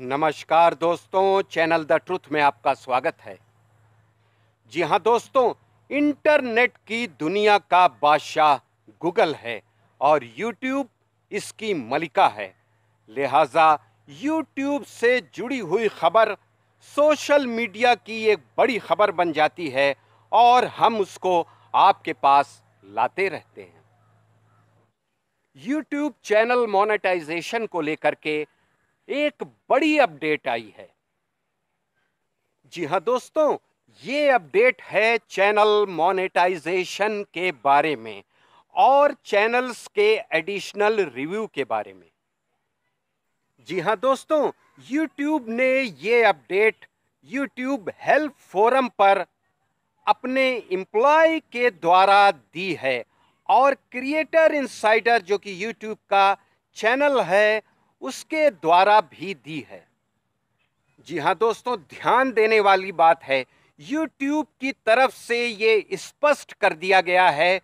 नमस्कार दोस्तों channel the truth में आपका स्वागत है जी हाँ दोस्तों इंटरनेट की दुनिया का बादशाह गूगल है और यूट्यूब इसकी मलिका है लिहाजा यूट्यूब से जुड़ी हुई खबर सोशल मीडिया की एक बड़ी खबर बन जाती है और हम उसको आपके पास लाते रहते हैं यूट्यूब चैनल मोनेटाइजेशन को लेकर के एक बड़ी अपडेट आई है जी हाँ दोस्तों ये अपडेट है चैनल मोनेटाइजेशन के बारे में और चैनल्स के एडिशनल रिव्यू के बारे में जी हाँ दोस्तों यूट्यूब ने ये अपडेट यूट्यूब हेल्प फोरम पर अपने एम्प्लॉय के द्वारा दी है और क्रिएटर इंसाइडर जो कि यूट्यूब का चैनल है उसके द्वारा भी दी है जी हाँ दोस्तों ध्यान देने वाली बात है यूट्यूब की तरफ से ये स्पष्ट कर दिया गया है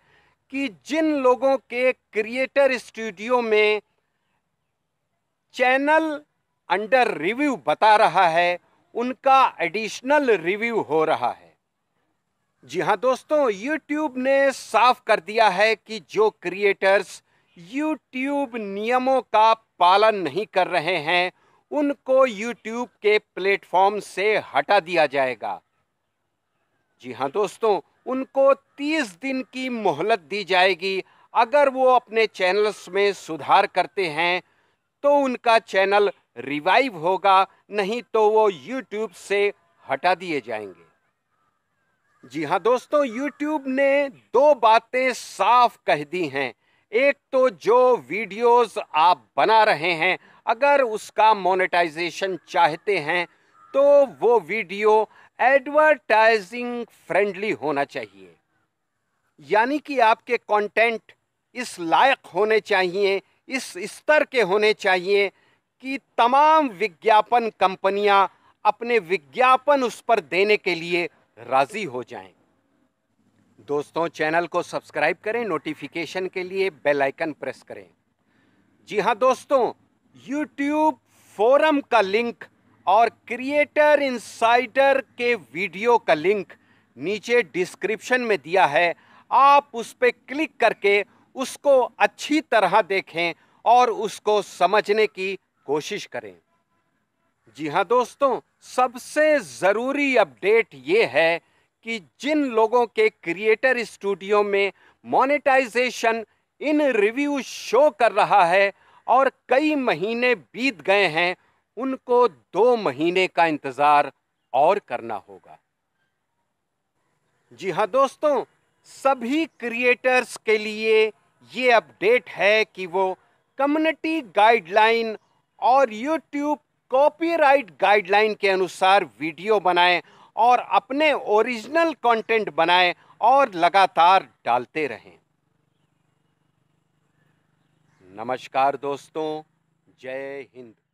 कि जिन लोगों के क्रिएटर स्टूडियो में चैनल अंडर रिव्यू बता रहा है उनका एडिशनल रिव्यू हो रहा है जी हाँ दोस्तों यूट्यूब ने साफ कर दिया है कि जो क्रिएटर्स यूट्यूब नियमों का पालन नहीं कर रहे हैं उनको यूट्यूब के प्लेटफॉर्म से हटा दिया जाएगा जी हाँ दोस्तों उनको 30 दिन की मोहलत दी जाएगी अगर वो अपने चैनल्स में सुधार करते हैं तो उनका चैनल रिवाइव होगा नहीं तो वो यूट्यूब से हटा दिए जाएंगे जी हाँ दोस्तों यूट्यूब ने दो बातें साफ कह दी हैं एक तो जो वीडियोस आप बना रहे हैं अगर उसका मोनेटाइजेशन चाहते हैं तो वो वीडियो एडवर्टाइजिंग फ्रेंडली होना चाहिए यानी कि आपके कंटेंट इस लायक होने चाहिए इस स्तर के होने चाहिए कि तमाम विज्ञापन कंपनियां अपने विज्ञापन उस पर देने के लिए राज़ी हो जाएं दोस्तों चैनल को सब्सक्राइब करें नोटिफिकेशन के लिए बेल आइकन प्रेस करें जी हाँ दोस्तों यूट्यूब फोरम का लिंक और क्रिएटर इंसाइडर के वीडियो का लिंक नीचे डिस्क्रिप्शन में दिया है आप उस पर क्लिक करके उसको अच्छी तरह देखें और उसको समझने की कोशिश करें जी हाँ दोस्तों सबसे ज़रूरी अपडेट ये है कि जिन लोगों के क्रिएटर स्टूडियो में मोनेटाइजेशन इन रिव्यू शो कर रहा है और कई महीने बीत गए हैं उनको दो महीने का इंतज़ार और करना होगा जी हाँ दोस्तों सभी क्रिएटर्स के लिए ये अपडेट है कि वो कम्युनिटी गाइडलाइन और यूट्यूब कॉपीराइट गाइडलाइन के अनुसार वीडियो बनाएं और अपने ओरिजिनल कंटेंट बनाएं और लगातार डालते रहें नमस्कार दोस्तों जय हिंद